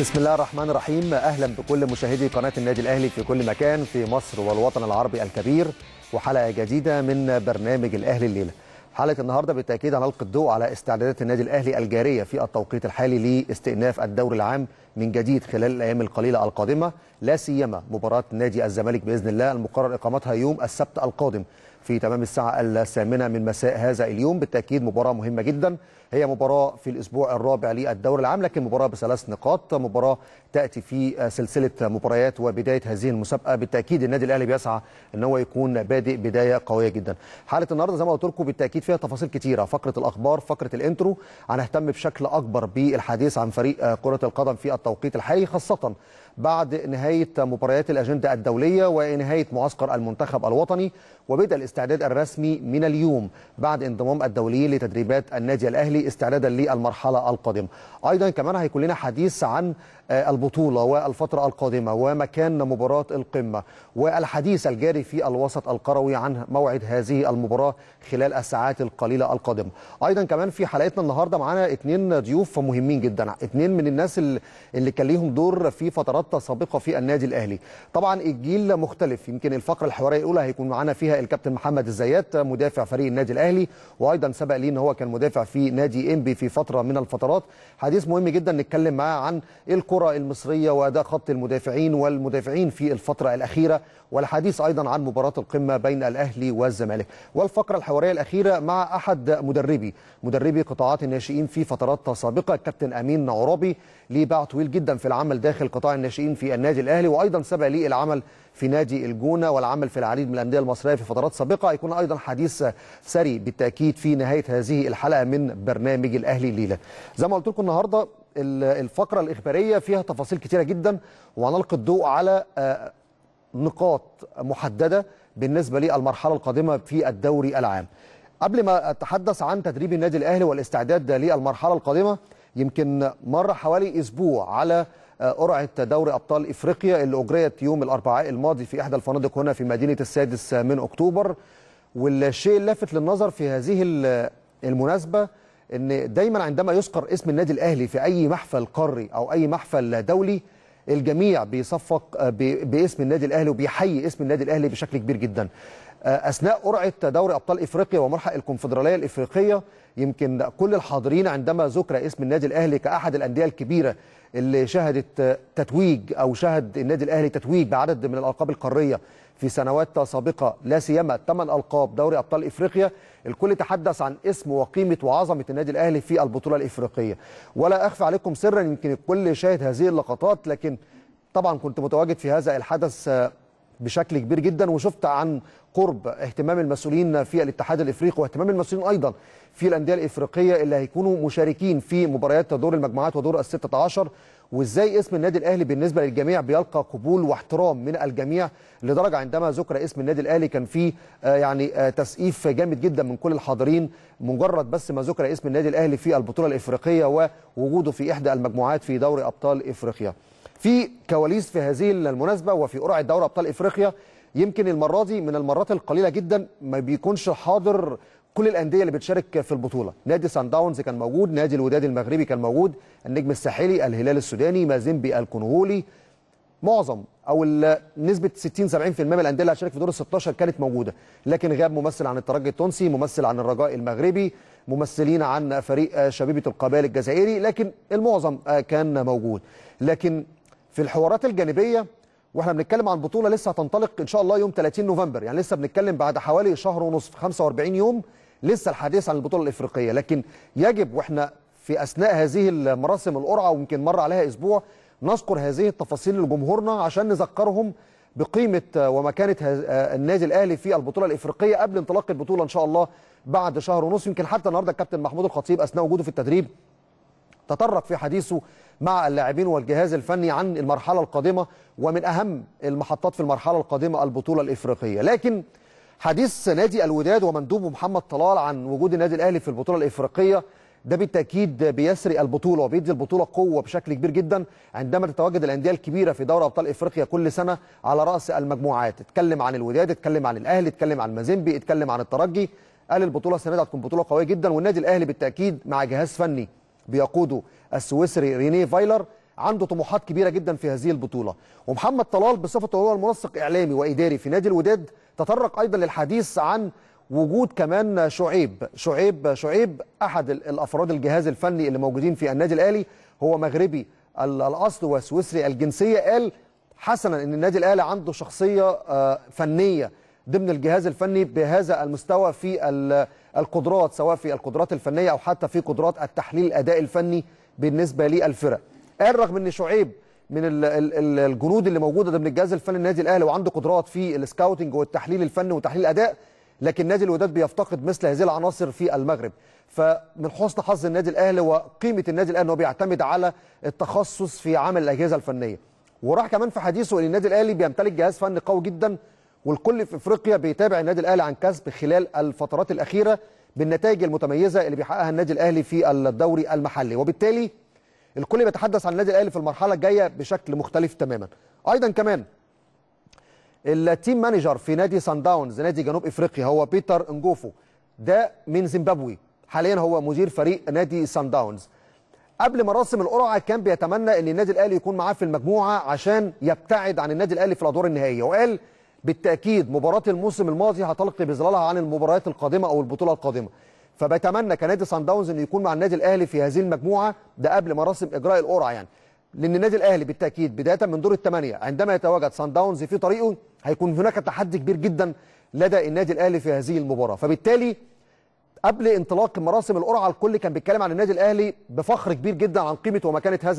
بسم الله الرحمن الرحيم اهلا بكل مشاهدي قناه النادي الاهلي في كل مكان في مصر والوطن العربي الكبير وحلقه جديده من برنامج الاهلي الليله حلقه النهارده بالتاكيد هنلقي الضوء على استعدادات النادي الاهلي الجاريه في التوقيت الحالي لاستئناف الدوري العام من جديد خلال الايام القليله القادمه لا سيما مباراه نادي الزمالك باذن الله المقرر اقامتها يوم السبت القادم في تمام الساعة الثامنة من مساء هذا اليوم بالتأكيد مباراة مهمة جدا هي مباراة في الأسبوع الرابع للدوري العام لكن مباراة بثلاث نقاط مباراة تأتي في سلسلة مباريات وبداية هذه المسابقة بالتأكيد النادي الأهلي بيسعى أن هو يكون بادئ بداية قوية جدا حالة النهاردة زي ما قلت لكم بالتأكيد فيها تفاصيل كتيرة فقرة الأخبار فقرة الإنترو هنهتم بشكل أكبر بالحديث عن فريق كرة القدم في التوقيت الحالي خاصة بعد نهاية مباريات الأجندة الدولية ونهاية معسكر المنتخب الوطني وبدأ الاستعداد الرسمي من اليوم بعد انضمام الدوليين لتدريبات النادي الأهلي استعدادا للمرحلة القادمة أيضا كمان هيكون لنا حديث عن آه، البطولة والفترة القادمة ومكان مباراة القمة والحديث الجاري في الوسط القروي عن موعد هذه المباراة خلال الساعات القليلة القادمة أيضا كمان في حلقتنا النهاردة معانا اثنين ضيوف مهمين جدا اثنين من الناس اللي كان ليهم دور في فترات محطه سابقه في النادي الاهلي طبعا الجيل مختلف يمكن الفقره الحواريه الاولى هيكون معانا فيها الكابتن محمد الزيات مدافع فريق النادي الاهلي وايضا سبق لي ان هو كان مدافع في نادي انبي في فتره من الفترات حديث مهم جدا نتكلم معاه عن الكره المصريه واداء خط المدافعين والمدافعين في الفتره الاخيره والحديث ايضا عن مباراه القمه بين الاهلي والزمالك والفقره الحواريه الاخيره مع احد مدربي مدربي قطاعات الناشئين في فترات سابقه الكابتن امين عرابي ليه باع طويل جدا في العمل داخل قطاع الناشئين الناشئين في النادي الاهلي وايضا سبق لي العمل في نادي الجونه والعمل في العديد من الانديه المصريه في فترات سابقه هيكون ايضا حديث ثري بالتاكيد في نهايه هذه الحلقه من برنامج الاهلي الليله زي ما قلت لكم النهارده الفقره الاخباريه فيها تفاصيل كثيره جدا وهنلقي الضوء على آه، نقاط محدده بالنسبه للمرحله القادمه في الدوري العام قبل ما اتحدث عن تدريب النادي الاهلي والاستعداد للمرحله القادمه يمكن مر حوالي اسبوع على آه، قرعه دوري ابطال افريقيا اللي اجريت يوم الاربعاء الماضي في احدى الفنادق هنا في مدينه السادس من اكتوبر والشيء اللافت للنظر في هذه المناسبه ان دايما عندما يذكر اسم النادي الاهلي في اي محفل قاري او اي محفل دولي الجميع بيصفق آه، باسم النادي الاهلي وبيحيي اسم النادي الاهلي بشكل كبير جدا آه، أثناء قرعة دوري أبطال إفريقيا وملحق الكونفدرالية الإفريقية يمكن كل الحاضرين عندما ذكر اسم النادي الأهلي كأحد الأندية الكبيرة اللي شهدت تتويج أو شهد النادي الأهلي تتويج بعدد من الألقاب القارية في سنوات سابقة لا سيما ثمان ألقاب دوري أبطال إفريقيا الكل تحدث عن اسم وقيمة وعظمة النادي الأهلي في البطولة الإفريقية ولا أخفى عليكم سرا يمكن الكل شاهد هذه اللقطات لكن طبعا كنت متواجد في هذا الحدث آه، بشكل كبير جدا وشفت عن قرب اهتمام المسؤولين في الاتحاد الافريقي واهتمام المسؤولين ايضا في الانديه الافريقيه اللي هيكونوا مشاركين في مباريات دور المجموعات ودور ال 16 وازاي اسم النادي الاهلي بالنسبه للجميع بيلقى قبول واحترام من الجميع لدرجه عندما ذكر اسم النادي الاهلي كان في آه، يعني آه، تسقيف جامد جدا من كل الحاضرين مجرد بس ما ذكر اسم النادي الاهلي في البطوله الافريقيه ووجوده في احدى المجموعات في دوري ابطال افريقيا في كواليس في هذه المناسبة وفي قرعة دوري أبطال إفريقيا يمكن المرة دي من المرات القليلة جدا ما بيكونش حاضر كل الأندية اللي بتشارك في البطولة نادي سان داونز كان موجود نادي الوداد المغربي كان موجود النجم الساحلي الهلال السوداني مازيمبي الكونغولي معظم او نسبه 60 70% من الانديه اللي هتشارك في دور ال 16 كانت موجوده لكن غاب ممثل عن الترجي التونسي ممثل عن الرجاء المغربي ممثلين عن فريق شبيبه القبائل الجزائري لكن المعظم آه، كان موجود لكن في الحوارات الجانبيه واحنا بنتكلم عن بطوله لسه هتنطلق ان شاء الله يوم 30 نوفمبر يعني لسه بنتكلم بعد حوالي شهر ونصف 45 يوم لسه الحديث عن البطوله الافريقيه لكن يجب واحنا في اثناء هذه المراسم القرعه ويمكن مر عليها اسبوع نذكر هذه التفاصيل لجمهورنا عشان نذكرهم بقيمه آه، ومكانه آه، النادي الاهلي في البطوله الافريقيه قبل انطلاق البطوله ان شاء الله بعد شهر ونص يمكن حتى النهارده الكابتن محمود الخطيب اثناء وجوده في التدريب تطرق في حديثه مع اللاعبين والجهاز الفني عن المرحلة القادمة ومن أهم المحطات في المرحلة القادمة البطولة الإفريقية لكن حديث نادي الوداد ومندوبه محمد طلال عن وجود النادي الأهلي في البطولة الإفريقية ده بالتأكيد بيسري البطولة وبيدي البطولة قوة بشكل كبير جدا عندما تتواجد الأندية الكبيرة في دوري أبطال إفريقيا كل سنة على رأس المجموعات اتكلم عن الوداد اتكلم عن الأهلي اتكلم عن مازيمبي اتكلم عن الترجي قال البطولة السنة دي هتكون بطولة قوية جدا والنادي الأهلي بالتأكيد مع جهاز فني بيقوده السويسري رينيه فايلر عنده طموحات كبيره جدا في هذه البطوله ومحمد طلال بصفته هو المنسق اعلامي واداري في نادي الوداد تطرق ايضا للحديث عن وجود كمان شعيب شعيب شعيب احد الافراد الجهاز الفني اللي موجودين في النادي الاهلي هو مغربي الاصل وسويسري الجنسيه قال حسنا ان النادي الاهلي عنده شخصيه آه، فنيه ضمن الجهاز الفني بهذا المستوى في القدرات سواء في القدرات الفنيه او حتى في قدرات التحليل الاداء الفني بالنسبه للفرق قال إيه رغم ان شعيب من الجنود اللي موجوده ضمن الجهاز الفني للنادي الاهلي وعنده قدرات في السكاوتنج والتحليل الفني وتحليل الاداء لكن نادي الوداد بيفتقد مثل هذه العناصر في المغرب فمن حسن حظ النادي الاهلي وقيمه النادي الاهلي انه بيعتمد على التخصص في عمل الاجهزه الفنيه وراح كمان في حديثه ان النادي الاهلي بيمتلك جهاز فني قوي جدا والكل في افريقيا بيتابع النادي الاهلي عن كسب خلال الفترات الاخيره بالنتائج المتميزه اللي بيحققها النادي الاهلي في الدوري المحلي وبالتالي الكل بيتحدث عن النادي الاهلي في المرحله الجايه بشكل مختلف تماما ايضا كمان التيم مانجر في نادي سان داونز نادي جنوب افريقيا هو بيتر انجوفو ده من زيمبابوي حاليا هو مدير فريق نادي سان داونز قبل مراسم القرعه كان بيتمنى ان النادي الاهلي يكون معاه في المجموعه عشان يبتعد عن النادي الاهلي في الادوار النهائيه وقال بالتاكيد مباراه الموسم الماضي هتلقي بظلالها عن المباريات القادمه او البطوله القادمه فبتمنى كنادي سان داونز انه يكون مع النادي الاهلي في هذه المجموعه ده قبل مراسم اجراء القرعه يعني لان النادي الاهلي بالتاكيد بدايه من دور الثمانيه عندما يتواجد سان داونز في طريقه هيكون هناك تحدي كبير جدا لدى النادي الاهلي في هذه المباراه فبالتالي قبل انطلاق مراسم القرعه الكل كان بيتكلم عن النادي الاهلي بفخر كبير جدا عن قيمه ومكانه هذا